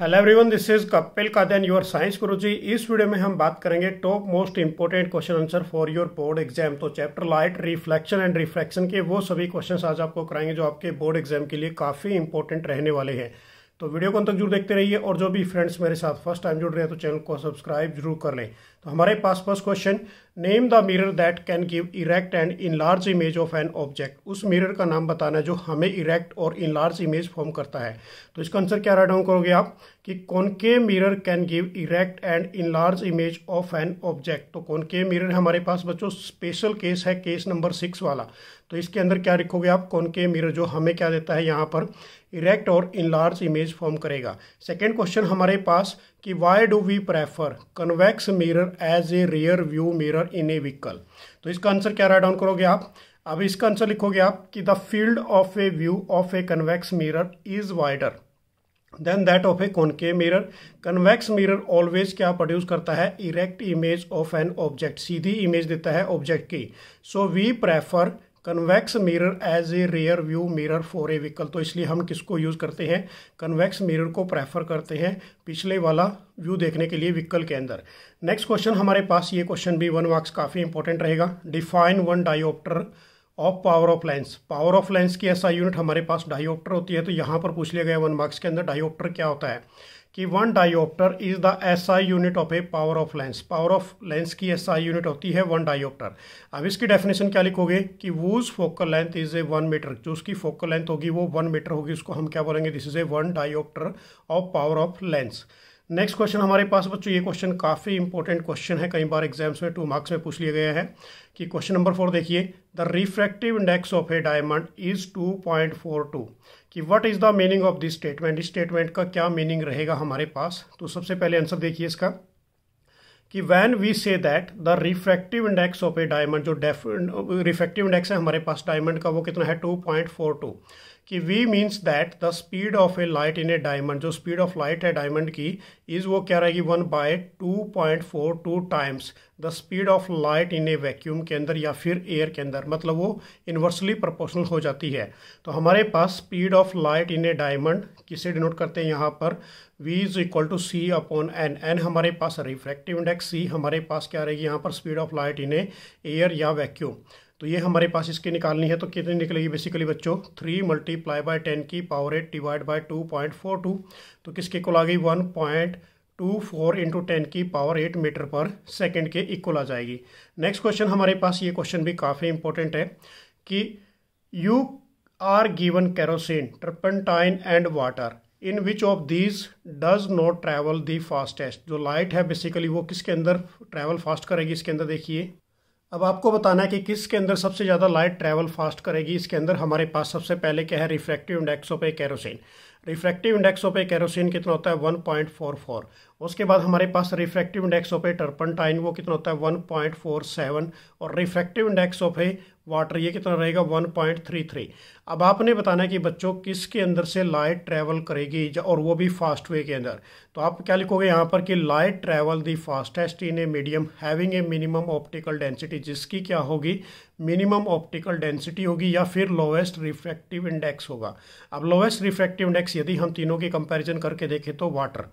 hello everyone this is Kapil Kadan your science guruji इस video में हम बात करेंगे top most important question answer for your board exam तो chapter light reflection and reflection के वो सभी क्वेश्चंस आज आपको कराएंगे जो आपके बोर्ड एग्जाम के लिए काफ़ी इंपॉर्टेंट रहने वाले हैं तो वीडियो को अंत तक जरूर देखते रहिए और जो भी फ्रेंड्स मेरे साथ फर्स्ट टाइम जुड़ रहे हैं तो चैनल को सब्सक्राइब जरूर कर लें तो हमारे पास first question name the mirror that can give erect and enlarged image of an object उस मिरर का नाम बताना जो हमें इरेक्ट और इन लार्ज इमेज फॉर्म करता है तो इसका आंसर क्या राइट डाउन करोगे आप कि कौनके mirror can give erect and enlarged image of an object तो कौनके मिरर हमारे पास बच्चों स्पेशल केस है केस नंबर सिक्स वाला तो इसके अंदर क्या लिखोगे आप कौनके मिरर जो हमें क्या देता है यहाँ पर इरेक्ट और इन लार्ज इमेज फॉर्म करेगा सेकेंड क्वेश्चन हमारे पास कि why do we prefer convex mirror as a rear view mirror in a vehicle तो इसका आंसर क्या राइट डाउन करोगे आप अब इसका आंसर लिखोगे आप कि the field of a view of a convex mirror is wider than that of a concave mirror convex mirror always क्या प्रोड्यूस करता है erect image of an object सीधी इमेज देता है ऑब्जेक्ट की so we prefer convex mirror as a rear view mirror for a vehicle तो इसलिए हम किसको यूज़ करते हैं कन्वेक्स मिरर को प्रेफर करते हैं पिछले वाला व्यू देखने के लिए व्हीकल के अंदर नेक्स्ट क्वेश्चन हमारे पास ये क्वेश्चन भी वन मार्क्स काफ़ी इंपॉर्टेंट रहेगा define one dioptre of power of lens power of lens की ऐसा यूनिट हमारे पास डायोप्टर होती है तो यहाँ पर पूछ लिया गया वन मार्क्स के अंदर डायोप्टर क्या होता है कि one dioptre is the SI unit of a power of lens power of lens की एसआई यूनिट होती है वन डायोप्टर अब इसकी डेफिनेशन क्या लिखोगे कि whose focal length is a one metre जो उसकी फोकल लेंथ होगी वो वन मीटर होगी उसको हम क्या बोलेंगे this is a one dioptre of power of lens next question हमारे पास बच्चों ये क्वेश्चन काफ़ी इंपॉर्टेंट क्वेश्चन है कई बार एग्जाम्स में टू मार्क्स में पूछ लिया गया है कि क्वेश्चन नंबर फोर देखिए the refractive index of a diamond is two point four two कि what is the meaning of this statement इस स्टेटमेंट का क्या मीनिंग रहेगा हमारे पास तो सबसे पहले आंसर देखिए इसका कि when we say that the refractive index of a diamond जो डेफ रिफ्रैक्टिव इंडेक्स है हमारे पास डायमंड का वो कितना है टू पॉइंट फोर टू कि we means that the speed of a light in a diamond जो स्पीड ऑफ लाइट है डायमंड की इज़ वो क्या रहेगी one by two point four two times the speed of light in a vacuum के अंदर या फिर एयर के अंदर मतलब वो इन्वर्सली प्रोपोर्शनल हो जाती है तो हमारे पास speed of light in a diamond किसे डिनोट करते हैं यहाँ पर v is equal to c upon n n हमारे पास रिफ्रैक्टिव इंडेक्स c हमारे पास क्या रहेगी यहाँ पर speed of light in a air या वैक्यूम तो ये हमारे पास इसकी निकालनी है तो कितनी निकलेगी बेसिकली बच्चों थ्री मल्टीप्लाई बाय टेन की power eight divide by two point four two तो किसके इक्वल आ गई one point two four into ten की power eight metre per second के इक्वल आ जाएगी नेक्स्ट क्वेश्चन हमारे पास ये क्वेश्चन भी काफ़ी इंपॉर्टेंट है कि you are given kerosene turpentine and water in which of these does not travel the fastest जो लाइट है बेसिकली वो किसके अंदर ट्रैवल फास्ट करेगी इसके अंदर देखिए अब आपको बताना है कि किसके अंदर सबसे ज़्यादा लाइट ट्रैवल फास्ट करेगी इसके अंदर हमारे पास सबसे पहले क्या है refractive index of a kerosene refractive index of a kerosene कितना होता है 1.44 उसके बाद हमारे पास refractive index of a turpentine वो कितना होता है वन पॉइंट फोर सेवन और refractive index of a water ये कितना रहेगा वन पॉइंट थ्री थ्री अब आपने बताना है कि बच्चों किसके अंदर से लाइट ट्रैवल करेगी और वो भी फास्ट वे के अंदर तो आप क्या लिखोगे यहाँ पर कि light travel the fastest in a medium having a minimum optical density जिसकी क्या होगी मिनिमम ऑप्टिकल डेंसिटी होगी या फिर लोवेस्ट रिफ्रैक्टिव इंडेक्स होगा अब लोवेस्ट रिफ्रैक्टिव इंडेक्स यदि हम तीनों की कंपेरिजन करके देखें तो वाटर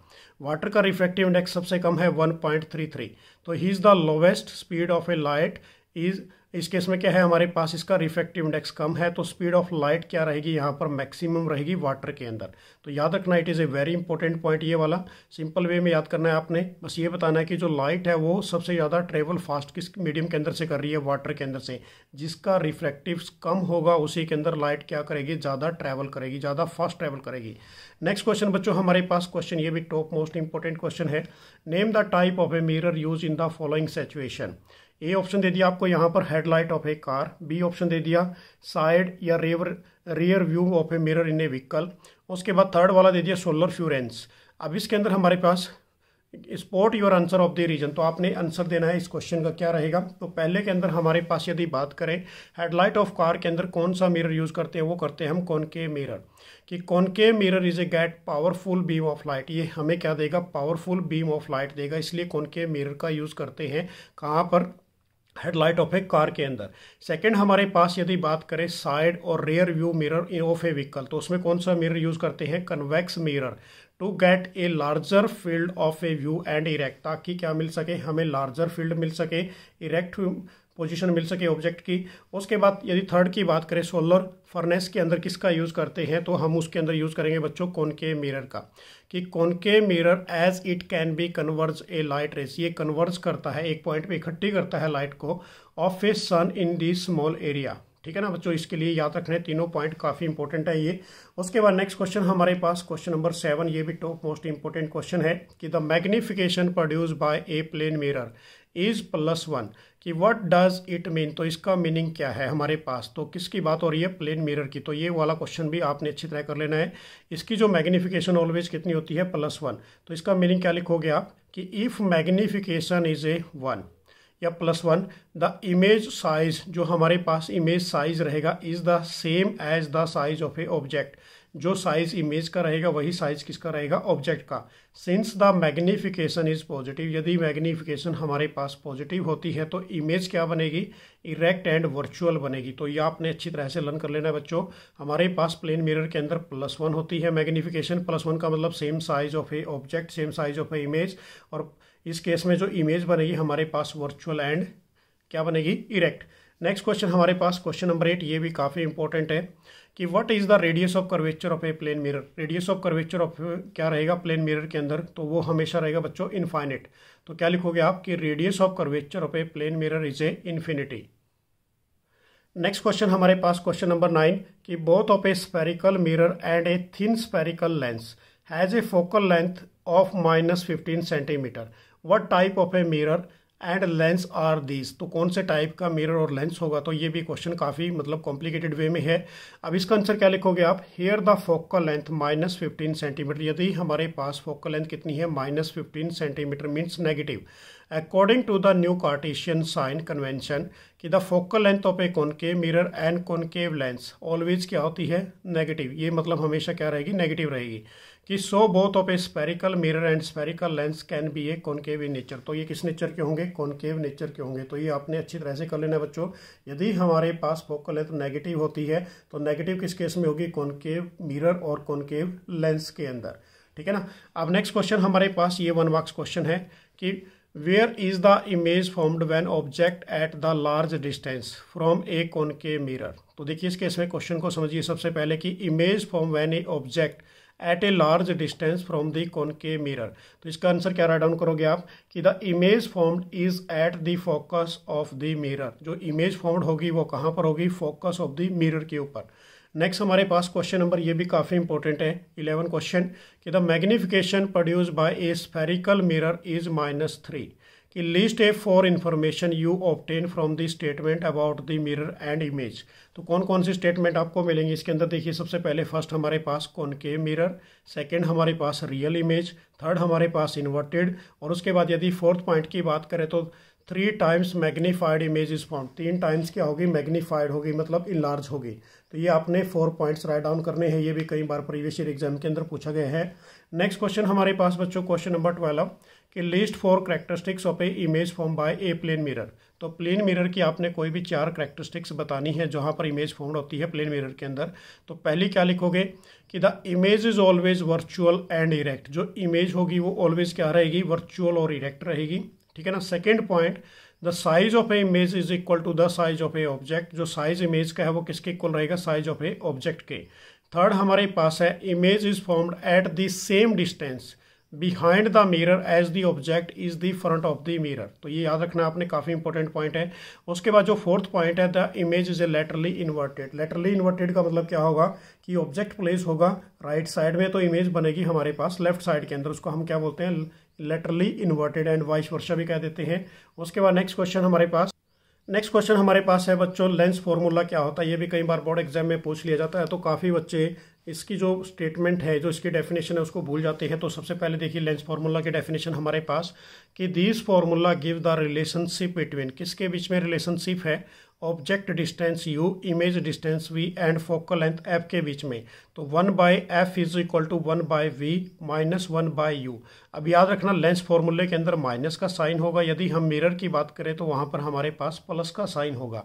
वाटर का रिफ्रैक्टिव इंडेक्स सबसे कम है 1.33 तो ही is the lowest speed of a light is इस केस में क्या है हमारे पास इसका रिफेक्टिव इंडेक्स कम है तो स्पीड ऑफ लाइट क्या रहेगी यहाँ पर मैक्सिमम रहेगी वाटर के अंदर तो याद रखना it is a very important point ये वाला सिंपल वे में याद करना है आपने बस ये बताना है कि जो लाइट है वो सबसे ज़्यादा ट्रेवल फास्ट किस मीडियम के अंदर से कर रही है वाटर के अंदर से जिसका रिफ्रैक्टिव कम होगा उसी के अंदर लाइट क्या करेगी ज़्यादा ट्रैवल करेगी ज़्यादा फास्ट ट्रैवल करेगी नेक्स्ट क्वेश्चन बच्चों हमारे पास क्वेश्चन ये भी टॉप मोस्ट इंपॉर्टेंट क्वेश्चन है name the type of a mirror use in the following situation a option दे दिया आपको यहाँ पर headlight of a car b option दे दिया साइड या rear rear view of a mirror in a vehicle उसके बाद थर्ड वाला दे दिया सोलर फ्यूरेंस अब इसके अंदर हमारे पास spot your answer of the reason तो आपने आंसर देना है इस क्वेश्चन का क्या रहेगा तो पहले के अंदर हमारे पास यदि बात करें हेडलाइट ऑफ कार के अंदर कौन सा मिरर यूज़ करते हैं वो करते हैं हम कॉनके मिरर कि concave mirror is a get powerful beam of light ये हमें क्या देगा पावरफुल बीम ऑफ लाइट देगा इसलिए कॉनके मिरर का यूज़ करते हैं कहाँ पर हेडलाइट ऑफ ए कार के अंदर सेकेंड हमारे पास यदि बात करें साइड और rear view mirror of a vehicle तो उसमें कौन सा मिरर यूज़ करते हैं convex mirror to get a larger field of a view and erect ताकि क्या मिल सके हमें लार्जर फील्ड मिल सके इरेक्ट पोजीशन मिल सके ऑब्जेक्ट की उसके बाद यदि थर्ड की बात करें सोलर फर्नेस के अंदर किसका यूज़ करते हैं तो हम उसके अंदर यूज़ करेंगे बच्चों कॉनके मिरर का कि concave mirror as it can be converge a light rays ये कन्वर्ज करता है एक पॉइंट पे इकट्ठी करता है लाइट को of a sun in the small area ठीक है ना बच्चों इसके लिए याद रखने तीनों पॉइंट काफ़ी इंपॉर्टेंट है ये उसके बाद नेक्स्ट क्वेश्चन हमारे पास क्वेश्चन नंबर सेवन ये भी टॉप मोस्ट इंपॉर्टेंट क्वेश्चन है कि the magnification produce by a plane mirror is plus one कि व्हाट डज इट मीन तो इसका मीनिंग क्या है हमारे पास तो किसकी बात हो रही है प्लेन मिरर की तो ये वाला क्वेश्चन भी आपने अच्छी तरह कर लेना है इसकी जो मैग्निफिकेशन ऑलवेज कितनी होती है प्लस वन तो इसका मीनिंग क्या लिखोगे आप कि if magnification is a one या plus one the image size जो हमारे पास इमेज साइज रहेगा is the same as the size of a object जो साइज इमेज का रहेगा वही साइज किसका रहेगा ऑब्जेक्ट का since the magnification is positive यदि मैग्नीफिकेशन हमारे पास पॉजिटिव होती है तो इमेज क्या बनेगी इरेक्ट एंड वर्चुअल बनेगी तो ये आपने अच्छी तरह से लर्न कर लेना है बच्चों हमारे पास प्लेन मिरर के अंदर प्लस वन होती है मैग्नीफिकेशन प्लस वन का मतलब same size of a object same size of a image और इस केस में जो इमेज बनेगी हमारे पास वर्चुअल एंड क्या बनेगी इरेक्ट नेक्स्ट क्वेश्चन हमारे पास क्वेश्चन नंबर एट ये भी काफ़ी इंपॉर्टेंट है कि what is the radius of curvature of a plane mirror radius of curvature of क्या रहेगा प्लेन मिरर के अंदर तो वो हमेशा रहेगा बच्चों इन्फाइनिट तो क्या लिखोगे आप कि radius of curvature of a plane mirror is a infinity next question हमारे पास क्वेश्चन नंबर नाइन कि both of a spherical mirror and a thin spherical lens has a focal length of minus fifteen centimetre what type of a mirror and lens are these तो कौन से type का mirror और lens होगा तो ये भी क्वेश्चन काफ़ी मतलब कॉम्प्लिकेटेड वे में है अब इसका आंसर क्या लिखोगे आप here the focal length minus fifteen centimetre यदि हमारे पास फोकल लेंथ कितनी है minus fifteen centimetre means negative according to the new Cartesian sign convention कि the focal length of a concave mirror and concave lens always क्या होती है negative ये मतलब हमेशा क्या रहेगी नेगेटिव रहेगी कि so both of a spherical mirror and spherical lens can be a concave in nature तो ये किस नेचर के होंगे कॉनकेव नेचर के होंगे तो ये आपने अच्छी तरह से कर लेना बच्चों यदि हमारे पास फोकल लेंथ नेगेटिव होती है तो नेगेटिव किस केस में होगी कॉनकेव मिरर और कॉनकेव लेंस के अंदर ठीक है ना अब नेक्स्ट क्वेश्चन हमारे पास ये वन मार्क्स क्वेश्चन है कि where is the image formed when object at the large distance from a concave mirror तो देखिए इसके इसमें क्वेश्चन को समझिए सबसे पहले कि image form when a object at a large distance from the के मिररर तो इसका आंसर क्या राइट डाउन करोगे आप कि the image formed is at the focus of the mirror जो इमेज फॉर्म्ड होगी वो कहाँ पर होगी फोकस ऑफ द मिररर के ऊपर नेक्स्ट हमारे पास क्वेश्चन नंबर ये भी काफ़ी इंपॉर्टेंट है इलेवन क्वेश्चन कि the magnification produce by a spherical mirror is minus three कि list a four information you obtain from the statement about the mirror and image तो कौन कौन सी स्टेटमेंट आपको मिलेंगी इसके अंदर देखिए सबसे पहले फर्स्ट हमारे पास के मिरर सेकेंड हमारे पास रियल इमेज थर्ड हमारे पास इन्वर्टेड और उसके बाद यदि फोर्थ पॉइंट की बात करें तो three times magnified image is form तीन टाइम्स क्या होगी मैग्नीफाइड होगी मतलब इनलार्ज होगी तो ये आपने फोर पॉइंट्स राइट डाउन करने हैं ये भी कई बार प्रीवियस ईयर एग्जाम के अंदर पूछा गया है नेक्स्ट क्वेश्चन हमारे पास बच्चों क्वेश्चन नंबर ट्वेल्व कि list four characteristics of a image form by a plane mirror तो प्लेन मिरर की आपने कोई भी चार करेक्टरिस्टिक्स बतानी है जहाँ पर इमेज फॉर्म होती है प्लेन मिरर के अंदर तो पहली क्या लिखोगे कि the image is always virtual and erect जो इमेज होगी वो ऑलवेज क्या रहेगी वर्चुअल और इरेक्ट रहेगी ठीक है ना second point the size of a image is equal to the size of a object जो साइज इमेज का है वो किसके इक्वल रहेगा साइज ऑफ ए ऑब्जेक्ट के थर्ड हमारे पास है image is formed at the same distance behind the mirror as the object is the front of the mirror तो ये याद रखना आपने काफ़ी इंपॉर्टेंट पॉइंट है उसके बाद जो फोर्थ पॉइंट है the image is a laterally inverted laterally inverted का मतलब क्या होगा कि ऑब्जेक्ट प्लेस होगा राइट right साइड में तो इमेज बनेगी हमारे पास लेफ्ट साइड के अंदर उसको हम क्या बोलते हैं laterally inverted and vice versa भी कह देते हैं उसके बाद नेक्स्ट क्वेश्चन हमारे पास नेक्स्ट क्वेश्चन हमारे पास है बच्चों लेंस फॉर्मूला क्या होता है ये भी कई बार बोर्ड एग्जाम में पूछ लिया जाता है तो काफ़ी बच्चे इसकी जो स्टेटमेंट है जो इसकी डेफिनेशन है उसको भूल जाते हैं तो सबसे पहले देखिए लेंस फार्मूला की डेफिनेशन हमारे पास कि this formula give the relationship between किसके बीच में रिलेशनशिप है object distance u image distance v and focal length f के बीच में तो one by F is equal to one by v minus one by u अब याद रखना लेंस फॉर्मूले के अंदर माइनस का साइन होगा यदि हम मिरर की बात करें तो वहाँ पर हमारे पास प्लस का साइन होगा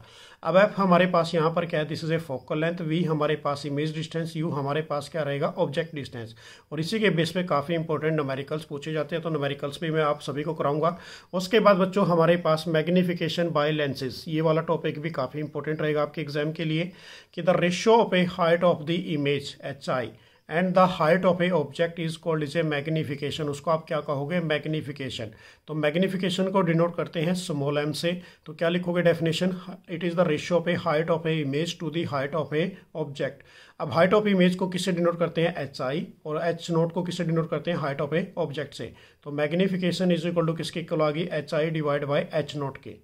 अब एफ हमारे पास यहाँ पर क्या है this is a focal length v हमारे पास इमेज डिस्टेंस यू हमारे पास क्या रहेगा ऑब्जेक्ट डिस्टेंस और इसी के बेस पे काफ़ी इंपॉर्टेंट नोमेरिकल्स पूछे जाते हैं तो नोमेरिकल्स भी मैं आप सभी को कराऊंगा उसके बाद बच्चों हमारे पास मैग्निफिकेशन बाय लेंसेज ये वाला टॉपिक भी काफ़ी इंपॉर्टेंट रहेगा आपके एग्जाम के लिए कि the ratio of a height of the image h i and the height of a object is called is a magnification उसको आप क्या कहोगे मैग्निफिकेशन तो मैग्निफिकेशन को डिनोट करते हैं स्मॉल एम से तो क्या लिखोगे definition it is the ratio of a height of a image to the height of a object अब हाइट ऑफ इमेज को किससे डिनोट करते हैं एच आई और एच नोट को किससे डिनोट करते हैं हाइट ऑफ ए ऑब्जेक्ट से तो मैग्निफिकेशन इज इक्वल टू किसके इक्वल आ गई h I divide by h naught के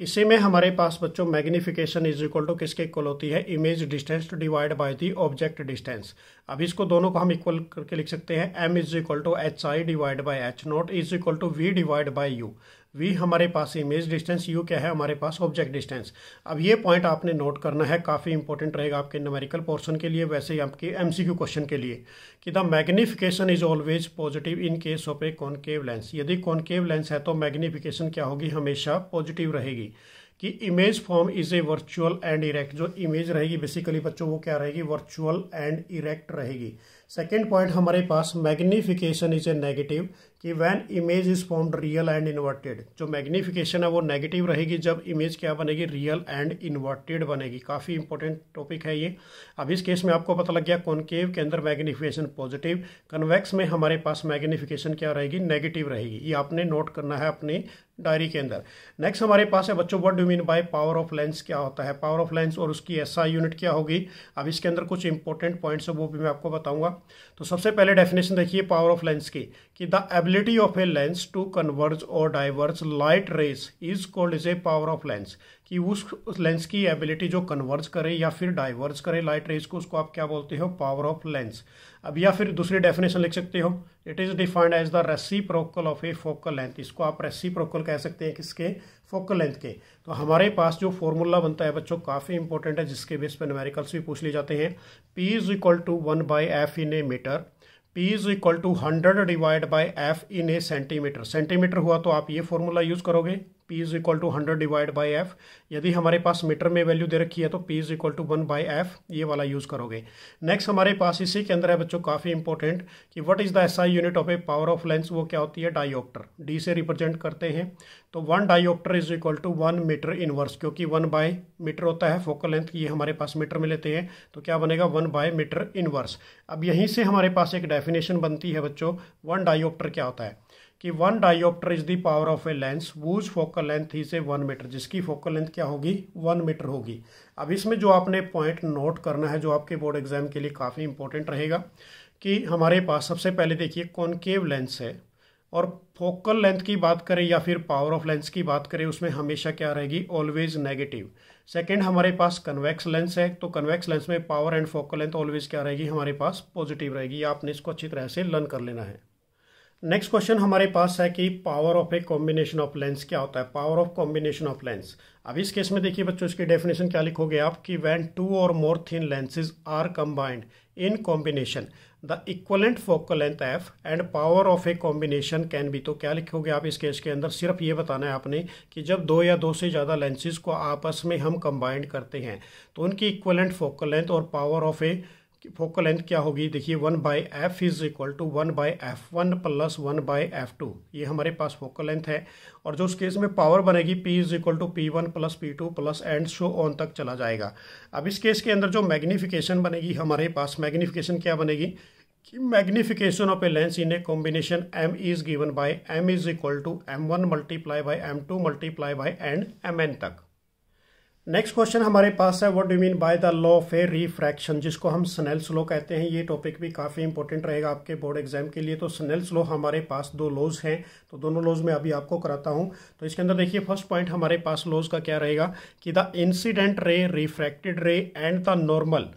इसी में हमारे पास बच्चों मैग्नीफिकेशन इज इक्वल टू किसके इक्वल होती है image distance divide by the object distance अब इसको दोनों को हम इक्वल करके लिख सकते हैं M is equal to H I divide by H naught is equal to V divide by U V हमारे पास इमेज डिस्टेंस यू क्या है हमारे पास ऑब्जेक्ट डिस्टेंस अब ये पॉइंट आपने नोट करना है काफ़ी इंपॉर्टेंट रहेगा आपके न्यूमेरिकल पोर्शन के लिए वैसे ही आपके क्यू क्वेश्चन के लिए कि the magnification is always positive in case of a concave lens यदि कॉनकेव लेंस है तो मैग्निफिकेशन क्या होगी हमेशा पॉजिटिव रहेगी कि image form is a virtual and erect जो इमेज रहेगी बेसिकली बच्चों वो क्या रहेगी वर्चुअल एंड इरेक्ट रहेगी सेकेंड पॉइंट हमारे पास मैग्नीफिकेशन इज ए नेगेटिव कि when image is formed real and inverted जो मैग्नीफिकेशन है वो नेगेटिव रहेगी जब इमेज क्या बनेगी रियल एंड इन्वर्टेड बनेगी काफ़ी इंपॉर्टेंट टॉपिक है ये अब इस केस में आपको पता लग गया कॉन्केव के अंदर मैग्नीफिकेशन पॉजिटिव कन्वेक्स में हमारे पास मैग्नीफिकेशन क्या रहेगी नेगेटिव रहेगी ये आपने नोट करना है अपनी डायरी के अंदर नेक्स्ट हमारे पास है बच्चों what do mean by power of lens क्या होता है पावर ऑफ लेंस और उसकी एसआई यूनिट क्या होगी अब इसके अंदर कुछ इंपॉर्टेंट पॉइंट्स है वो भी मैं आपको बताऊंगा तो सबसे पहले डेफिनेशन देखिए पावर ऑफ लेंस की कि the ability of a lens to converge or diverge light rays is called is a power of lens कि उस लेंस की एबिलिटी जो कन्वर्ज करे या फिर डाइवर्स करे लाइट रेस को उसको आप क्या बोलते हो पावर ऑफ लेंस अब या फिर दूसरी डेफिनेशन लिख सकते हो it is defined as the रेसी ऑफ ए फोकल लेंथ इसको आप रेसी कह सकते हैं किसके फोकल लेंथ के तो हमारे पास जो फॉर्मूला बनता है बच्चों काफ़ी इंपॉर्टेंट है जिसके बेस पर न्यूमेरिकल्स भी पूछ लिए जाते हैं P is equal to one by F in a metre P is equal to hundred divide by F in a centimetre centimetre हुआ तो आप ये फॉर्मूला यूज़ करोगे P is equal to hundred divide by F यदि हमारे पास metre में value दे रखी है तो P is equal to one by F ये वाला यूज़ करोगे नेक्स्ट हमारे पास इसी के अंदर है बच्चों काफ़ी इंपॉर्टेंट कि what is the SI unit of a power of lens वो क्या होती है डाईक्टर डी से रिप्रेजेंट करते हैं तो one dioptre is equal to one metre inverse क्योंकि वन बाय मीटर होता है फोकल लेंथ ये हमारे पास मीटर में लेते हैं तो क्या बनेगा वन बाय मीटर इनवर्स अब यहीं से हमारे पास एक डेफिनेशन बनती है बच्चों वन डाइऑप्टर क्या होता है कि one dioptre is the power of a lens whose focal length is a one metre जिसकी फोकल लेंथ क्या होगी वन मीटर होगी अब इसमें जो आपने पॉइंट नोट करना है जो आपके बोर्ड एग्जाम के लिए काफ़ी इंपॉर्टेंट रहेगा कि हमारे पास सबसे पहले देखिए कॉन्केव लेंस है और फोकल लेंथ की बात करें या फिर पावर ऑफ लेंस की बात करें उसमें हमेशा क्या रहेगी ऑलवेज नेगेटिव सेकेंड हमारे पास कन्वेक्स लेंस है तो कन्वेक्स लेंस में power and focal length always क्या रहेगी हमारे पास पॉजिटिव रहेगी आपने इसको अच्छी तरह से लर्न कर लेना है नेक्स्ट क्वेश्चन हमारे पास है कि power of a combination of lens क्या होता है power of combination of lens अब इस केस में देखिए बच्चों इसकी डेफिनेशन क्या लिखोगे आप कि when two or more thin lenses are combined in combination the equivalent focal length F and power of a combination can be तो क्या लिखोगे आप इस केस के अंदर सिर्फ ये बताना है आपने कि जब दो या दो से ज़्यादा लेंसेज को आपस में हम कंबाइंड करते हैं तो उनकी इक्वलेंट फोकल लेंथ और power of a focal length क्या होगी देखिए one by F is equal to one by F one plus one by F two ये हमारे पास फोकल लेंथ है और जो उस केस में पावर बनेगी P is equal to P one plus P two plus and so on तक चला जाएगा अब इस केस के अंदर जो मैग्नीफिकेशन बनेगी हमारे पास मैग्नीफिकेशन क्या बनेगी कि magnification of a lens in a combination M is given by M is equal to M one multiply by M two multiply by and M N तक नेक्स्ट क्वेश्चन हमारे पास है what do mean by the law of a refraction जिसको हम Snell's slow कहते हैं ये topic भी काफ़ी इंपॉर्टेंट रहेगा आपके बोर्ड एग्जाम के लिए तो स्नेल स्लो हमारे पास दो लॉज हैं तो दोनों लॉज में अभी आपको कराता हूँ तो इसके अंदर देखिए फर्स्ट पॉइंट हमारे पास लॉज का क्या रहेगा कि the incident ray refracted ray and the normal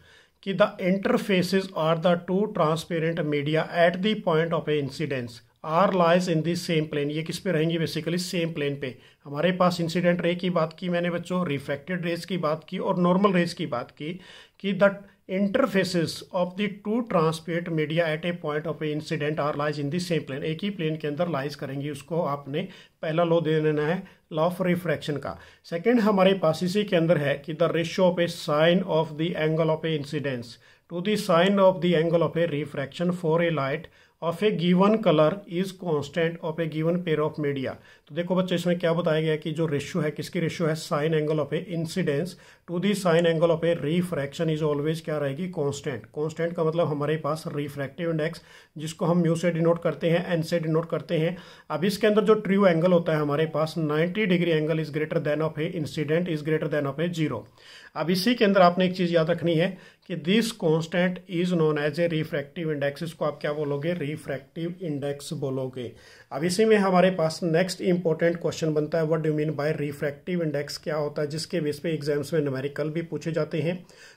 कि the interfaces are the two transparent media at the point of a incidence are lies in this same plane ये किस पे रहेंगी बेसिकली सेम प्लेन पे हमारे पास इंसिडेंट रे की बात की मैंने बच्चों रिफ्रैक्टेड रेज की बात की और नॉर्मल रेज की बात की कि the interfaces of the two transparent media at a point of a incident are lies in the same plane एक ही प्लेन के अंदर लाइज करेंगी उसको आपने पहला लॉ दे देना है लॉ ऑफ रिफ्रैक्शन का सेकेंड हमारे पास इसी के अंदर है कि the ratio of a sine of the angle of a incidence to the sine of the angle of a refraction for a light of a given colour is constant of a given pair of media तो देखो बच्चों इसमें क्या बताया गया कि जो ratio है किसकी रेशियो है sine angle of a incidence to the sine angle of a refraction is always क्या रहेगी कॉन्स्टेंट कॉन्स्टेंट का मतलब हमारे पास रिफ्रैक्टिव इंडेक्स जिसको हम म्यू से डिनोट करते हैं एन से डिनोट करते हैं अब इसके अंदर जो ट्रू एंगल होता है हमारे पास 90 degree angle is greater than of a incident is greater than of a zero अब इसी के अंदर आपने एक चीज़ याद रखनी है कि this constant is known as a refractive index इसको आप क्या बोलोगे रिफ्रैक्टिव इंडेक्स बोलोगे अब इसी में हमारे पास नेक्स्ट इंपॉर्टेंट क्वेश्चन बनता है what do mean by refractive index क्या होता है जिसके बेस पे एग्जाम्स में कल भी पूछे जाते हैं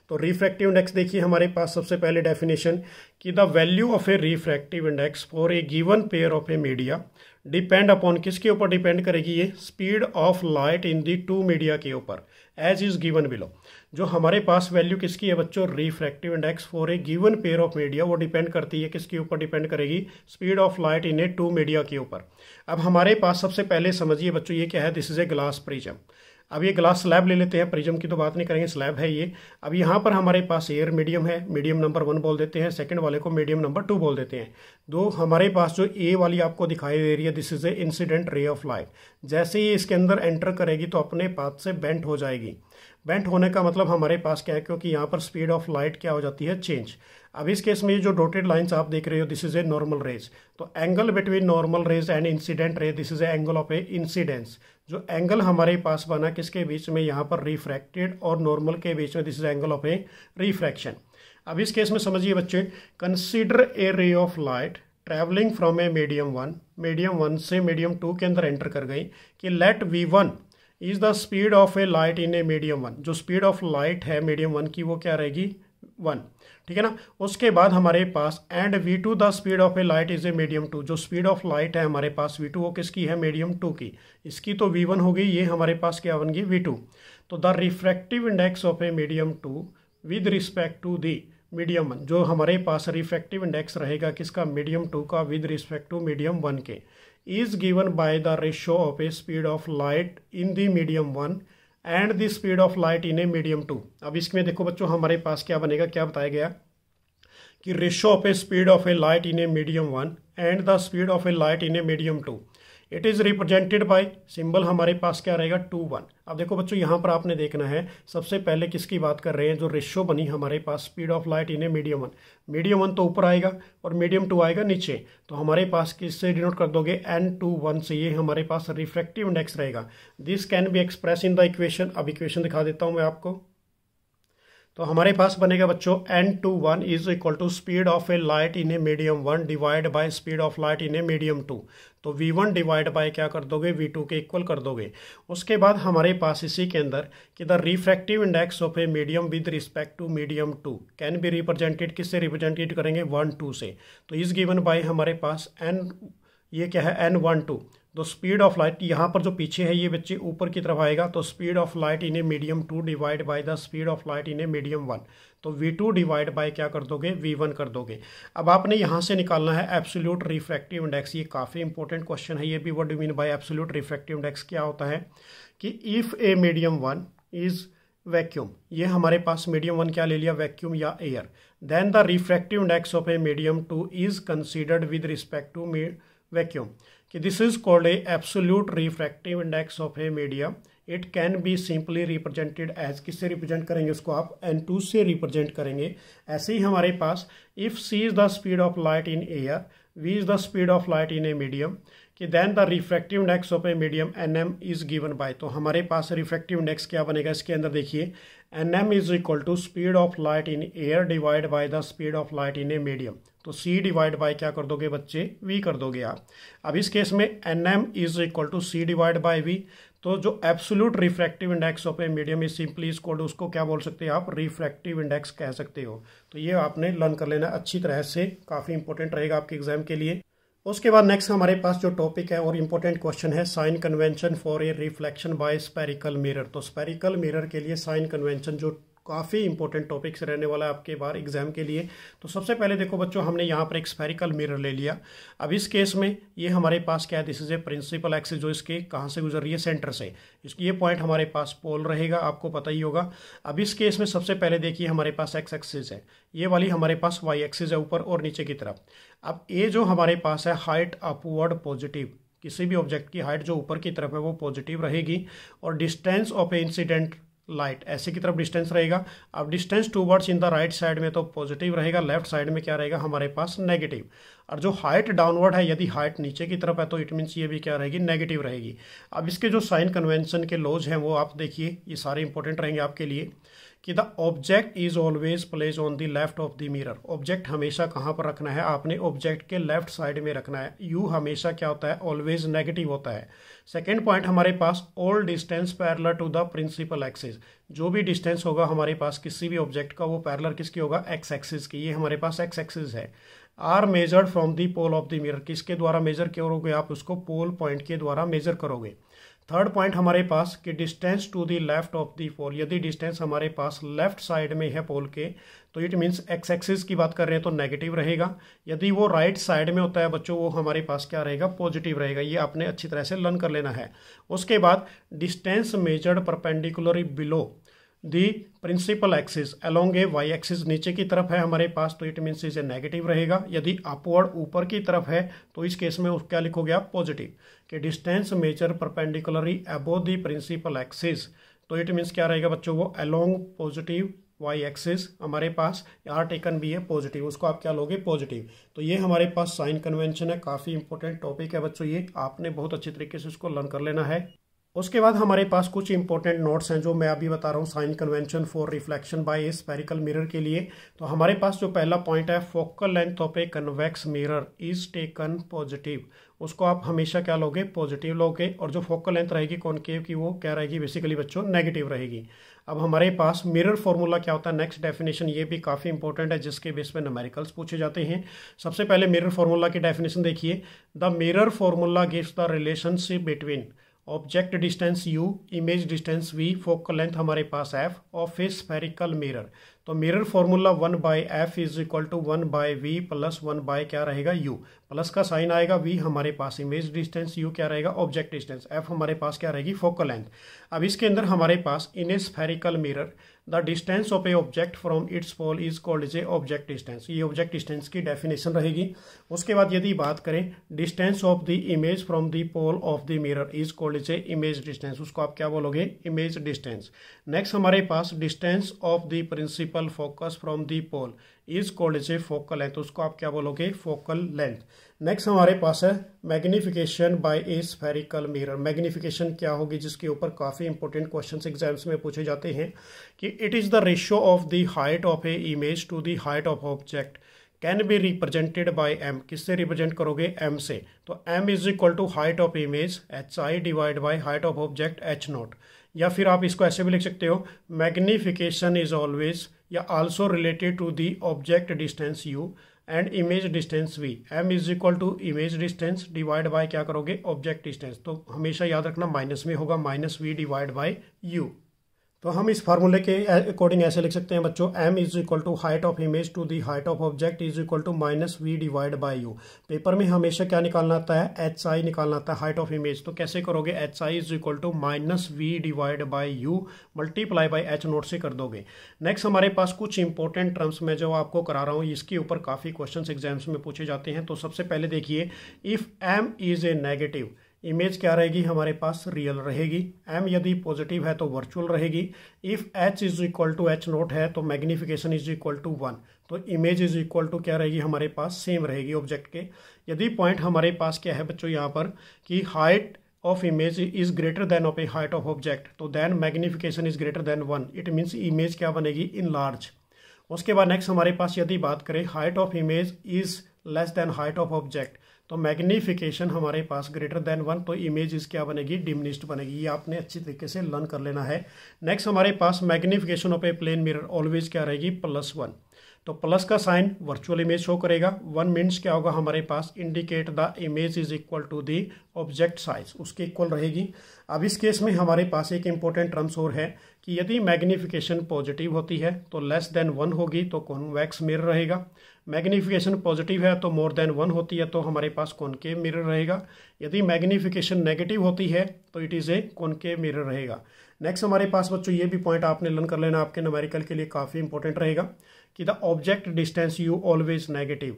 तो रिफ्रैक्टिव इंडेक्स देखिए हमारे पास सबसे पहले डेफिनेशन कि the value of a refractive index for a given pair of a media depend upon किसके ऊपर डिपेंड करेगी ये speed of light in the two media के ऊपर एज इज गिवन बिलो जो हमारे पास वैल्यू किसकी है बच्चों refractive index for a given pair of media वो डिपेंड करती है किसके ऊपर डिपेंड करेगी speed of light in a two media के ऊपर अब हमारे पास सबसे पहले समझिए बच्चों ये क्या है this is a glass prism अब ये ग्लास स्लैब ले लेते हैं प्रिज्म की तो बात नहीं करेंगे स्लैब है ये अब यहाँ पर हमारे पास एयर मीडियम है मीडियम नंबर वन बोल देते हैं सेकंड वाले को मीडियम नंबर टू बोल देते हैं दो हमारे पास जो ए वाली आपको दिखाई दे रही है this is a incident ray of light जैसे ही इसके अंदर एंटर करेगी तो अपने पाथ से बेंट हो जाएगी बेंट होने का मतलब हमारे पास क्या है क्योंकि यहाँ पर स्पीड ऑफ लाइट क्या हो जाती है चेंज अब इस केस में ये जो डोटेड लाइन्स आप देख रहे हो this is a normal rays तो angle between normal rays and incident rays this is a angle of a incidence जो एंगल हमारे पास बना किसके बीच में यहाँ पर रिफ्रैक्टेड और नॉर्मल के बीच में this is angle of a refraction अब इस केस में समझिए बच्चे consider a ray of light travelling from a medium one medium one से मीडियम टू के अंदर एंटर कर गई कि let V one is the speed of a light in a medium one जो स्पीड ऑफ लाइट है medium one की वो क्या रहेगी वन ठीक है ना उसके बाद हमारे पास and V two the speed of a light is a medium two जो स्पीड ऑफ लाइट है हमारे पास वी टू वो किसकी है मीडियम टू की इसकी तो वी वन होगी ये हमारे पास क्या बन गई वी टू तो the refractive index of a medium two with respect to the medium one जो हमारे पास रिफ्रैक्टिव इंडेक्स रहेगा किसका मीडियम टू का with respect to medium one के is given by the ratio of a speed of light in the medium one and the speed of light in a medium two अब इसमें देखो बच्चों हमारे पास क्या बनेगा क्या बताया गया कि ratio of a speed of a light in a medium one and the speed of a light in a medium two it is represented by symbol हमारे पास क्या रहेगा टू वन अब देखो बच्चों यहाँ पर आपने देखना है सबसे पहले किसकी बात कर रहे हैं जो रेशो बनी हमारे पास speed of light in a medium one medium one तो ऊपर आएगा और मीडियम टू आएगा नीचे तो हमारे पास किससे डिनोट कर दोगे एन टू वन से ये हमारे पास रिफ्रेक्टिव इंडेक्स रहेगा this can be express in the equation अब इक्वेशन दिखा देता हूँ मैं आपको तो हमारे पास बनेगा बच्चों N two one is equal to speed of a light in a medium one divide by speed of light in a medium two तो वी वन डिवाइड बाय क्या कर दोगे वी टू के इक्वल कर दोगे उसके बाद हमारे पास इसी के अंदर कि the refractive index of a medium with respect to medium two can be represented किससे रिप्रेजेंटेड करेंगे वन टू से तो इज गिवन बाय हमारे पास एन ये क्या है एन वन टू तो स्पीड ऑफ लाइट यहाँ पर जो पीछे है ये बच्चे ऊपर की तरफ आएगा तो speed of light in a medium two divide by the speed of light in a medium one तो वी टू डिवाइड बाय क्या कर दोगे वी वन कर दोगे अब आपने यहाँ से निकालना है एब्सोल्यूट रिफ्रैक्टिव इंडेक्स ये काफ़ी इंपॉर्टेंट क्वेश्चन है ये भी what do mean by absolute refractive index क्या होता है कि if a medium one is vacuum ये हमारे पास मीडियम वन क्या ले लिया वैक्यूम या air then the refractive index of a medium two is considered with respect to vacuum कि this is called a absolute refractive index of a medium it can be simply represented as किससे represent करेंगे उसको आप N to से represent करेंगे ऐसे ही हमारे पास if C is the speed of light in air V is the speed of light in a medium कि then the refractive index of a medium N M is given by तो हमारे पास refractive index क्या बनेगा इसके अंदर देखिए n M is equal to speed of light in air divide by the speed of light in a medium तो c divide by क्या कर दोगे बच्चे वी कर दोगे आप अब इस केस में n M is equal to c divide by v तो जो absolute refractive index of a medium is simply is called उसको क्या बोल सकते हैं आप रिफ्रैक्टिव इंडेक्स कह सकते हो तो ये आपने लर्न कर लेना अच्छी तरह से काफ़ी इंपॉर्टेंट रहेगा आपके एग्जाम के लिए उसके बाद नेक्स्ट हमारे पास जो टॉपिक है और इम्पोर्टेंट क्वेश्चन है sign convention for a reflection by spherical mirror तो स्पेरिकल मिरर के लिए साइन कन्वेंशन जो काफ़ी इंपॉर्टेंट टॉपिक्स रहने वाला है आपके बार एग्जाम के लिए तो सबसे पहले देखो बच्चों हमने यहाँ पर एक स्पेरिकल मिरर ले लिया अब इस केस में ये हमारे पास क्या है this is a principal axis जो इसके कहाँ से गुजर रही है सेंटर से इसकी ये पॉइंट हमारे पास पोल रहेगा आपको पता ही होगा अब इस केस में सबसे पहले देखिए हमारे पास एक्स एक्सिस है ये वाली हमारे पास वाई एक्सिस है ऊपर और नीचे की तरफ अब ये जो हमारे पास है हाइट अपवर्ड पॉजिटिव किसी भी ऑब्जेक्ट की हाइट जो ऊपर की तरफ है वो पॉजिटिव रहेगी और distance of a incident light ऐसे की तरफ डिस्टेंस रहेगा अब distance towards in the right side में तो पॉजिटिव रहेगा लेफ्ट साइड में क्या रहेगा हमारे पास नेगेटिव और जो हाइट डाउनवर्ड है यदि हाइट नीचे की तरफ है तो इट मीन्स ये भी क्या रहेगी नेगेटिव रहेगी अब इसके जो साइन कन्वेंशन के लॉज हैं वो आप देखिए ये सारे इंपॉर्टेंट रहेंगे आपके लिए कि the object is always place on the left of the mirror object हमेशा कहाँ पर रखना है आपने ऑब्जेक्ट के लेफ्ट साइड में रखना है यू हमेशा क्या होता है ऑलवेज नेगेटिव होता है सेकेंड पॉइंट हमारे पास all distance parallel to the principal axis जो भी डिस्टेंस होगा हमारे पास किसी भी ऑब्जेक्ट का वो पैरलर किसकी होगा एक्स एक्सिस की ये हमारे पास एक्स एक्सिस है are measured from the pole of the mirror किसके द्वारा मेजर करोगे आप उसको पोल पॉइंट के द्वारा मेजर करोगे थर्ड पॉइंट हमारे पास कि distance to the left of the pole यदि डिस्टेंस हमारे पास लेफ्ट साइड में है पोल के तो इट मीन्स एक्स एक्सिस की बात कर रहे हैं तो नेगेटिव रहेगा यदि वो राइट right साइड में होता है बच्चों वो हमारे पास क्या रहेगा पॉजिटिव रहेगा ये आपने अच्छी तरह से लर्न कर लेना है उसके बाद distance measured perpendicularly below the principal axis along a y axis नीचे की तरफ है हमारे पास तो इट मीन्स इसे नेगेटिव रहेगा यदि अपवर्ड ऊपर की तरफ है तो इस केस में क्या लिखोगे आप पॉजिटिव कि distance measure perpendicularly above the principal axis तो इट मीन्स क्या रहेगा बच्चों वो अलोंग पॉजिटिव वाई एक्सिस हमारे पास आर टेकन भी है पॉजिटिव उसको आप क्या लोगे पॉजिटिव तो ये हमारे पास साइन कन्वेंशन है काफ़ी इंपॉर्टेंट टॉपिक है बच्चों ये आपने बहुत अच्छी तरीके से इसको लर्न कर लेना है उसके बाद हमारे पास कुछ इंपॉर्टेंट नोट्स हैं जो मैं अभी बता रहा हूँ sign convention for reflection by a spherical mirror के लिए तो हमारे पास जो पहला पॉइंट है focal length of a convex mirror is taken positive उसको आप हमेशा क्या लोगे पॉजिटिव लोगे और जो फोकल लेंथ रहेगी कॉन्केव की वो क्या रहेगी बेसिकली बच्चों नेगेटिव रहेगी अब हमारे पास मिरर फॉर्मूला क्या होता है नेक्स्ट डेफिनेशन ये भी काफ़ी इंपॉर्टेंट है जिसके बेस पे नमेरिकल्स पूछे जाते हैं सबसे पहले मिरर फॉर्मूला की डेफिनेशन देखिए the mirror formula gives the relationship between object distance u image distance v focal length हमारे पास एफ और फिर स्पेरिकल मिरर तो mirror formula one by f is equal to one by v plus one by क्या रहेगा u plus का sign आएगा v हमारे पास इमेज डिस्टेंस यू क्या रहेगा ऑब्जेक्ट डिस्टेंस एफ हमारे पास क्या रहेगी फोकल लेंथ अब इसके अंदर हमारे पास in a spherical mirror the distance of a object from its pole is called is a object distance ये ऑब्जेक्ट डिस्टेंस की डेफिनेशन रहेगी उसके बाद यदि बात करें distance of the image from the pole of the mirror is called is a image distance उसको आप क्या बोलोगे इमेज डिस्टेंस नेक्स्ट हमारे पास distance of the principal focus from the pole is called से फोकल लेंथ तो उसको आप क्या बोलोगे फोकल लेंथ नेक्स्ट हमारे पास है magnification by a spherical mirror magnification क्या होगी जिसके ऊपर काफ़ी इंपॉर्टेंट क्वेश्चंस एग्जाम्स में पूछे जाते हैं कि it is the ratio of the height of a image to the height of object can be represented by m किससे रिप्रेजेंट करोगे एम से तो m is equal to height of image h I divide by height of object h naught या फिर आप इसको ऐसे भी लिख सकते हो मैग्निफिकेशन इज ऑलवेज या also related to the object distance u and image distance V M is equal to image distance divide by क्या करोगे ऑब्जेक्ट डिस्टेंस तो हमेशा याद रखना माइनस में होगा minus v divide by u तो हम इस फार्मूले के अकॉर्डिंग ऐसे लिख सकते हैं बच्चों m is equal to height of image to the height of object is equal to minus v divide by u paper में हमेशा क्या निकालना आता है एच आई निकालना आता है हाइट ऑफ इमेज तो कैसे करोगे h i is equal to minus v divide by u multiply by h naught से कर दोगे नेक्स्ट हमारे पास कुछ इंपॉर्टेंट टर्म्स में जो आपको करा रहा हूँ इसके ऊपर काफ़ी क्वेश्चन एग्जाम्स में पूछे जाते हैं तो सबसे पहले देखिए if m is a negative image क्या रहेगी हमारे पास रियल रहेगी एम यदि पॉजिटिव है तो वर्चुअल रहेगी if h is equal to h naught है तो magnification is equal to one तो इमेज इज इक्वल टू क्या रहेगी हमारे पास सेम रहेगी ऑब्जेक्ट के यदि पॉइंट हमारे पास क्या है बच्चों यहाँ पर कि height of image is greater than of a height of object तो then magnification is greater than one it means image क्या बनेगी इन लार्ज उसके बाद नेक्स्ट हमारे पास यदि बात करें height of image is less than height of object तो मैग्नीफिकेशन हमारे पास ग्रेटर देन वन तो इमेज क्या बनेगी डिमनिस्ट बनेगी ये आपने अच्छी तरीके से लर्न कर लेना है नेक्स्ट हमारे पास magnification of a plane mirror always क्या रहेगी प्लस वन तो प्लस का साइन वर्चुअल इमेज शो करेगा वन मिनट्स क्या होगा हमारे पास indicate the image is equal to the object size उसकी इक्वल रहेगी अब इस केस में हमारे पास एक इम्पोर्टेंट टर्म्स और है कि यदि मैग्नीफिकेशन पॉजिटिव होती है तो लेस देन वन होगी तो कॉनवैक्स मिरर रहेगा मैग्नीफिकेशन पॉजिटिव है तो मोर देन वन होती है तो हमारे पास कॉनकेव मिरर रहेगा यदि मैग्नीफिकेशन नेगेटिव होती है तो it is a concave mirror रहेगा नेक्स्ट हमारे पास बच्चों ये भी पॉइंट आपने लर्न कर लेना आपके नमेरिकल के लिए काफ़ी इंपॉर्टेंट रहेगा कि the object distance u always negative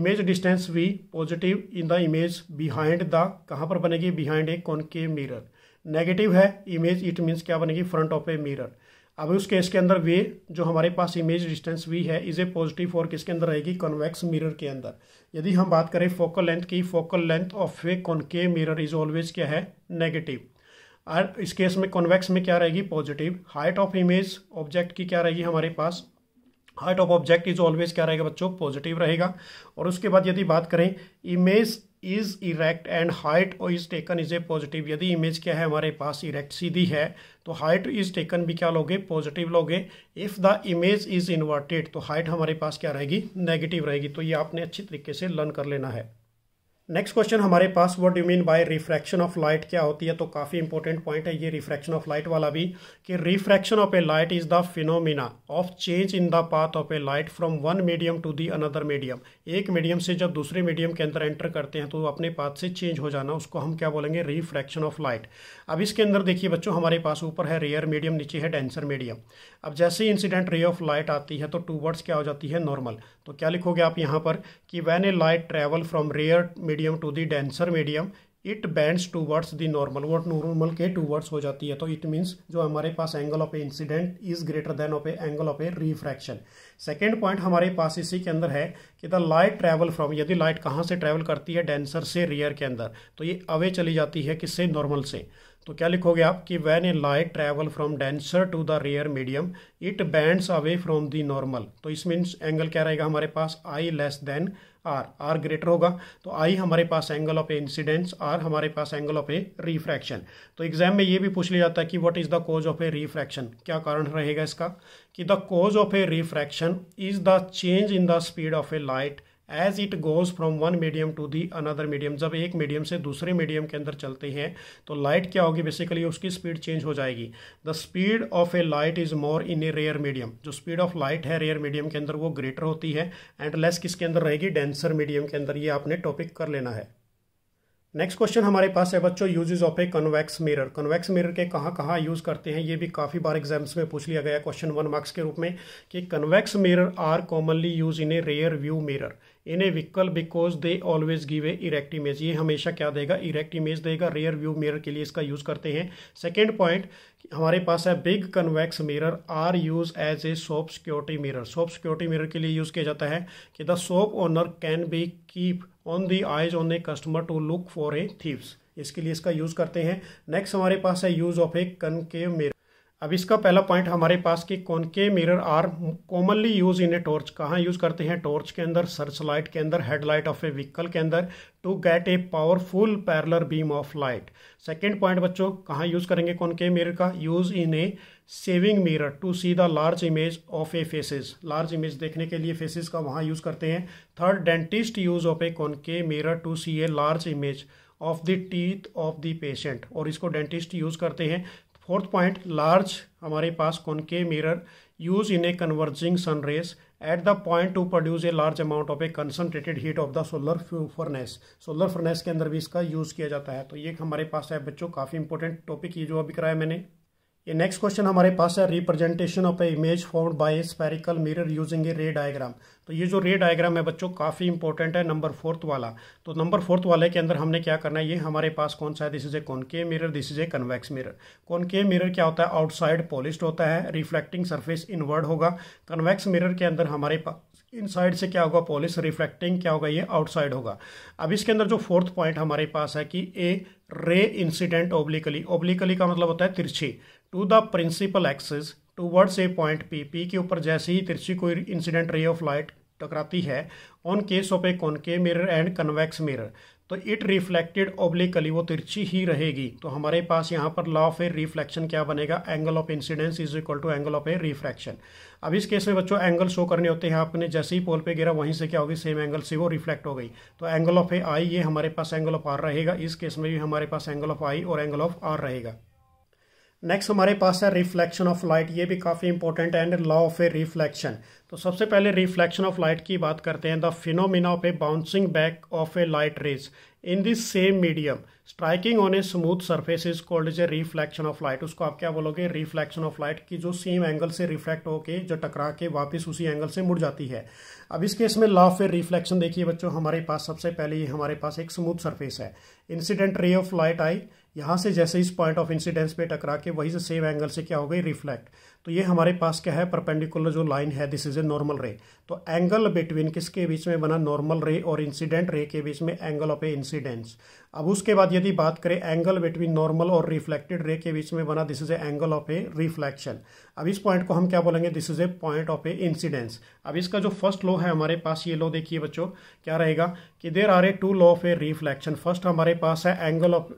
image distance v positive in the image behind the कहाँ पर बनेगी behind a concave mirror negative है इमेज इट मीन्स क्या बनेगी फ्रंट ऑफ ए मिरर अब उस केस के अंदर वे जो हमारे पास इमेज डिस्टेंस वी है इज ए पॉजिटिव और किसके अंदर रहेगी कॉन्वेक्स मिरर के अंदर यदि हम बात करें फोकल लेंथ की focal length of a concave mirror is always क्या है नेगेटिव और इस केस में कॉन्वेक्स में क्या रहेगी positive height of image object की क्या रहेगी हमारे पास height of object is always क्या रहेगा बच्चों पॉजिटिव रहेगा और उसके बाद यदि बात करें image is erect and height is taken is a positive यदि इमेज क्या है हमारे पास इरेक्ट सीधी है तो हाइट इज टेकन भी क्या लोगे पॉजिटिव लोगे if the image is inverted तो हाइट हमारे पास क्या रहेगी नेगेटिव रहेगी तो ये आपने अच्छी तरीके से लर्न कर लेना है नेक्स्ट क्वेश्चन हमारे पास what you mean by refraction of light क्या होती है तो काफ़ी इंपॉर्टेंट पॉइंट है ये रिफ्रैक्शन ऑफ लाइट वाला भी कि refraction of a light is the phenomena of change in the path of a light from one medium to the another medium एक मीडियम से जब दूसरे मीडियम के अंदर एंटर करते हैं तो अपने पाथ से चेंज हो जाना उसको हम क्या बोलेंगे रिफ्रैक्शन ऑफ लाइट अब इसके अंदर देखिए बच्चों हमारे पास ऊपर है रेयर मीडियम नीचे है डेंसर मीडियम अब जैसे ही इंसिडेंट रे ऑफ लाइट आती है तो टू वर्ड्स क्या हो जाती है नॉर्मल तो क्या लिखोगे आप यहाँ पर कि when a light travel from rare medium to the denser medium it bends towards the normal वो नॉर्मल के टू वर्ड्स हो जाती है तो इट मीन्स जो हमारे पास angle of a incident is greater than of a angle of a refraction second point हमारे पास इसी के अंदर है कि द लाइट ट्रैवल फ्रॉम यदि लाइट कहाँ से ट्रैवल करती है डेंसर से रियर के अंदर तो ये अवे चली जाती है किससे नॉर्मल से तो क्या लिखोगे आप कि when a light travel from denser to the rare medium it bends away from the normal तो इस मीन्स एंगल क्या रहेगा हमारे पास i less than r r greater होगा तो आई हमारे पास angle of a incidence r हमारे पास एंगल ऑफ ए रिफ्रैक्शन तो एग्जाम में ये भी पूछ लिया जाता है कि what is the cause of a refraction क्या कारण रहेगा इसका कि the cause of a refraction is the change in the speed of a light as it goes from one medium to the another medium जब एक medium से दूसरे medium के अंदर चलते हैं तो लाइट क्या होगी बेसिकली उसकी स्पीड चेंज हो जाएगी the speed of a light is more in a rare medium जो स्पीड ऑफ लाइट है रेयर मीडियम के अंदर वो ग्रेटर होती है एंड लेस किसके अंदर रहेगी डेंसर मीडियम के अंदर ये आपने टॉपिक कर लेना है नेक्स्ट क्वेश्चन हमारे पास है बच्चों uses of a convex mirror convex mirror के कहाँ कहाँ यूज़ करते हैं ये भी काफ़ी बार एग्जाम्स में पूछ लिया गया क्वेश्चन वन मार्क्स के रूप में कि convex mirror are commonly use in a rear view mirror in a vehicle because they always give a erect image ये हमेशा क्या देगा इरेक्ट इमेज देगा रेयर व्यू मिरर के लिए इसका यूज़ करते हैं सेकेंड पॉइंट हमारे पास है big convex mirror are use as a shop security mirror shop security mirror के लिए यूज़ किया जाता है कि the shop owner can be keep on the eyes on a customer to look for a thieves इसके लिए इसका use करते हैं नेक्स्ट हमारे पास है use of a concave mirror अब इसका पहला पॉइंट हमारे पास कि concave mirror are commonly use in a torch कहाँ यूज़ करते हैं टॉर्च के अंदर सर्च लाइट के अंदर हेडलाइट ऑफ ए व्हीकल के अंदर to get a powerful parallel beam of light second point बच्चों कहाँ यूज़ करेंगे कॉनके मिरर का use in a shaving mirror to see the large image of a faces large image देखने के लिए faces का वहाँ यूज़ करते हैं third dentist use of a concave mirror to see a large image of the teeth of the patient और इसको dentist use करते हैं फोर्थ पॉइंट लार्ज हमारे पास के mirror use in a converging sun rays at the point to produce a large amount of a concentrated heat of the solar furnace solar furnace के अंदर भी इसका यूज़ किया जाता है तो ये हमारे पास है बच्चों काफ़ी इंपॉर्टेंट टॉपिक ये जो अभी कराया मैंने ये नेक्स्ट क्वेश्चन हमारे पास है representation of a image formed by spherical mirror using a ray diagram तो ये जो रे डायग्राम है बच्चों काफ़ी इंपॉर्टेंट है नंबर फोर्थ वाला तो नंबर फोर्थ वाले के अंदर हमने क्या करना है ये हमारे पास कौन सा है this is a concave mirror this is a convex mirror concave mirror क्या होता है आउटसाइड पॉलिस्ड होता है रिफ्लेक्टिंग सर्फेस इनवर्ड होगा कन्वेक्स मिरर के अंदर हमारे पास इन साइड से क्या होगा पॉलिस रिफ्लेक्टिंग क्या होगा ये आउटसाइड होगा अब इसके अंदर जो फोर्थ पॉइंट हमारे पास है कि ए रे इंसिडेंट ओब्लिकली ओब्लिकली का मतलब होता है तिरछी to the principal axis towards a point P P के ऊपर जैसे ही तिरछी कोई इंसिडेंट रे ऑफ लाइट टकराती है on case of a concave mirror and convex mirror तो इट रिफ्लेक्टेड ओब्लिकली वो तिरछी ही रहेगी तो हमारे पास यहाँ पर लॉ ऑफ ए रिफ्लेक्शन क्या बनेगा angle of incidence is equal to angle of a refraction अब इस केस में बच्चों एंगल शो करने होते हैं आपने जैसे ही पोल पे गिरा वहीं से क्या होगी सेम एंगल से वो रिफ्लेक्ट हो गई तो एंगल ऑफ ए आई ये हमारे पास एंगल ऑफ आर रहेगा इस केस में भी हमारे पास एंगल ऑफ आई और एंगल ऑफ आर रहेगा नेक्स्ट हमारे पास है रिफ्लेक्शन ऑफ लाइट ये भी काफ़ी important and law of a reflection तो सबसे पहले रिफ्लेक्शन ऑफ लाइट की बात करते हैं the phenomena of a bouncing back of a light rays in this same medium striking on a smooth surface is called is a reflection of light उसको आप क्या बोलोगे रिफ्लेक्शन ऑफ लाइट की जो सेम एंगल से reflect होके जो टकरा के वापस उसी एंगल से मुड़ जाती है अब इस केस में लॉ ऑफ ए रिफ्लेक्शन देखिए बच्चों हमारे पास सबसे पहले हमारे पास एक स्मूथ सर्फेस है incident ray of light I यहाँ से जैसे इस पॉइंट ऑफ इंसिडेंस पे टकरा के वहीं से सेम एंगल से क्या हो गई रिफ्लेक्ट तो ये हमारे पास क्या है परपेंडिकुलर जो लाइन है दिस इज ए नॉर्मल रे तो एंगल बिटवीन किसके बीच में बना नॉर्मल रे और इंसिडेंट रे के बीच में एंगल ऑफ ए इंसिडेंस अब उसके बाद यदि बात करें एंगल बिटवीन नॉर्मल और रिफ्लेक्टेड रे के बीच में बना this is a angle of a reflection अब इस पॉइंट को हम क्या बोलेंगे this is a point of a incidence अब इसका जो फर्स्ट लॉ है हमारे पास ये लॉ देखिए बच्चों क्या रहेगा कि there are a two law of a reflection first हमारे पास है एंगल ऑफ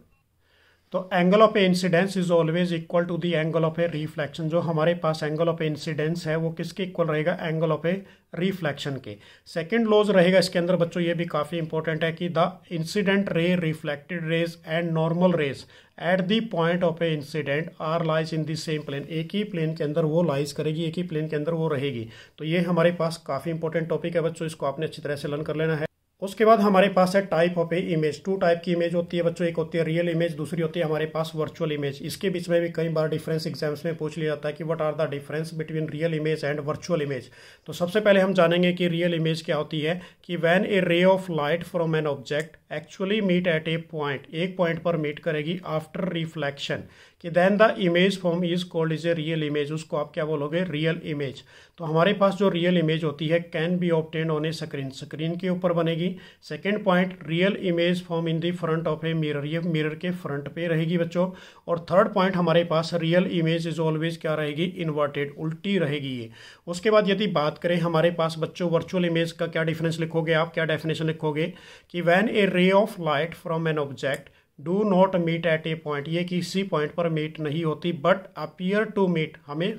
तो angle of a incidence is always equal to the angle of a reflection जो हमारे पास एंगल ऑफ ए इंसिडेंस है वो किसके इक्वल रहेगा एंगल ऑफ ए रिफ्लेक्शन के सेकेंड लॉज रहेगा इसके अंदर बच्चों ये भी काफ़ी इंपॉर्टेंट है कि the incident ray reflected rays and normal rays at the point of a incident are lies in the same plane एक ही प्लेन के अंदर वो लाइज करेगी एक ही प्लेन के अंदर वो रहेगी तो ये हमारे पास काफ़ी इंपॉर्टेंट टॉपिक है बच्चों इसको आपने अच्छी तरह से लर्न कर लेना है उसके बाद हमारे पास है type of a image two type की इमेज होती है बच्चों एक होती है रियल इमेज दूसरी होती है हमारे पास वर्चुअल इमेज इसके बीच में भी कई बार डिफरेंस एग्जाम्स में पूछ लिया जाता है कि what are the difference between real image and virtual image तो सबसे पहले हम जानेंगे कि रियल इमेज क्या होती है कि when a ray of light from an object actually meet at a point एक पॉइंट पर मीट करेगी आफ्टर रिफ्लेक्शन कि then the image form is called is a real image उसको आप क्या बोलोगे रियल इमेज तो हमारे पास जो रियल इमेज होती है can be obtain on a screen screen के ऊपर बनेगी second point real image form in the front of a mirror ये मिरर के फ्रंट पे रहेगी बच्चों और थर्ड पॉइंट हमारे पास रियल इमेज इज ऑलवेज क्या रहेगी इन्वर्टेड उल्टी रहेगी ये उसके बाद यदि बात करें हमारे पास बच्चों वर्चुअल इमेज का क्या डिफरेंस लिखोगे आप क्या डेफिनेशन लिखोगे कि when a ray of light from an object do not meet at a point ये किसी पॉइंट पर मीट नहीं होती बट अपियर टू मीट हमें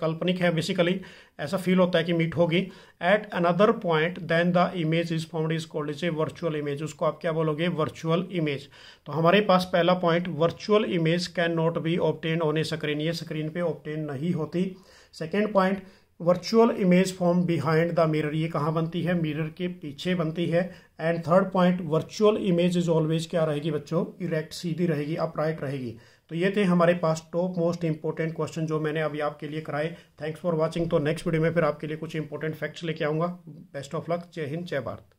काल्पनिक है बेसिकली ऐसा फील होता है कि मीट होगी at another point then the image is formed is called is a virtual image उसको आप क्या बोलोगे वर्चुअल इमेज तो हमारे पास पहला point virtual image can not be obtain on a screen ये स्क्रीन पे ऑप्टेन नहीं होती second point virtual image form behind the mirror ये कहाँ बनती है मिरर के पीछे बनती है and third point virtual image is always क्या रहेगी बच्चों इरेक्ट सीधी रहेगी अपराइट रहेगी तो ये थे हमारे पास टॉप मोस्ट इंपॉर्टेंट क्वेश्चन जो मैंने अभी आपके लिए कराए थैंक्स फॉर वॉचिंग तो नेक्स्ट वीडियो में फिर आपके लिए कुछ इंपॉर्टेंट फैक्ट्स लेके आऊँगा बेस्ट ऑफ लक जय हिंद जय भारत